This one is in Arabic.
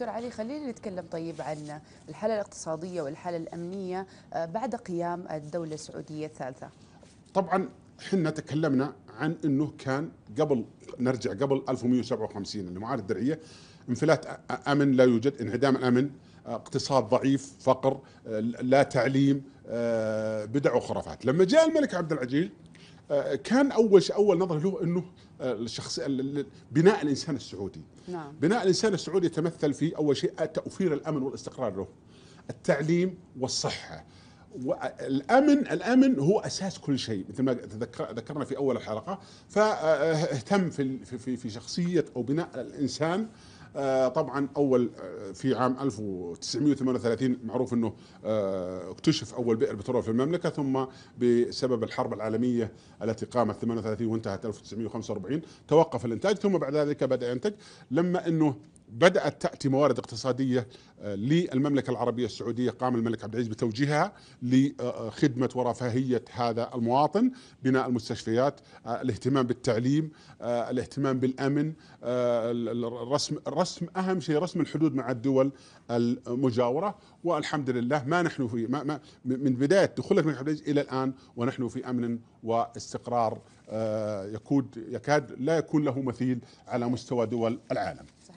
دكتور علي خلينا نتكلم طيب عن الحالة الاقتصادية والحالة الأمنية آه، بعد قيام الدولة السعودية الثالثة طبعا حنا تكلمنا عن أنه كان قبل نرجع قبل 1157 اللي معارض الدرعيه انفلات أمن لا يوجد انعدام الأمن آه، اقتصاد ضعيف فقر آه، لا تعليم بدع وخرافات لما جاء الملك عبد العزيز آه، كان اول شيء اول نظره له انه آه، الشخص بناء الانسان السعودي نعم. بناء الانسان السعودي يتمثل في اول شيء توفير الامن والاستقرار له التعليم والصحه والامن الامن هو اساس كل شيء مثل ما ذكرنا في اول الحلقه فاهتم في في في شخصيه او بناء الانسان آه، طبعا اول في عام 1938 معروف انه آه، اكتشف اول بئر بترول في المملكه ثم بسبب الحرب العالميه التي قامت 38 وانتهت 1945 توقف الانتاج ثم بعد ذلك بدا ينتج لما انه بدأت تأتي موارد اقتصادية آه، للمملكة العربية السعودية قام الملك عبد العزيز بتوجيهها لخدمة ورفاهية هذا المواطن بناء المستشفيات آه، الاهتمام بالتعليم آه، الاهتمام بالأمن الرسم, الرسم أهم شيء رسم الحدود مع الدول المجاورة والحمد لله ما نحن في ما ما من بداية دخول الملك عبد العزيز إلى الآن ونحن في أمن واستقرار يكاد لا يكون له مثيل على مستوى دول العالم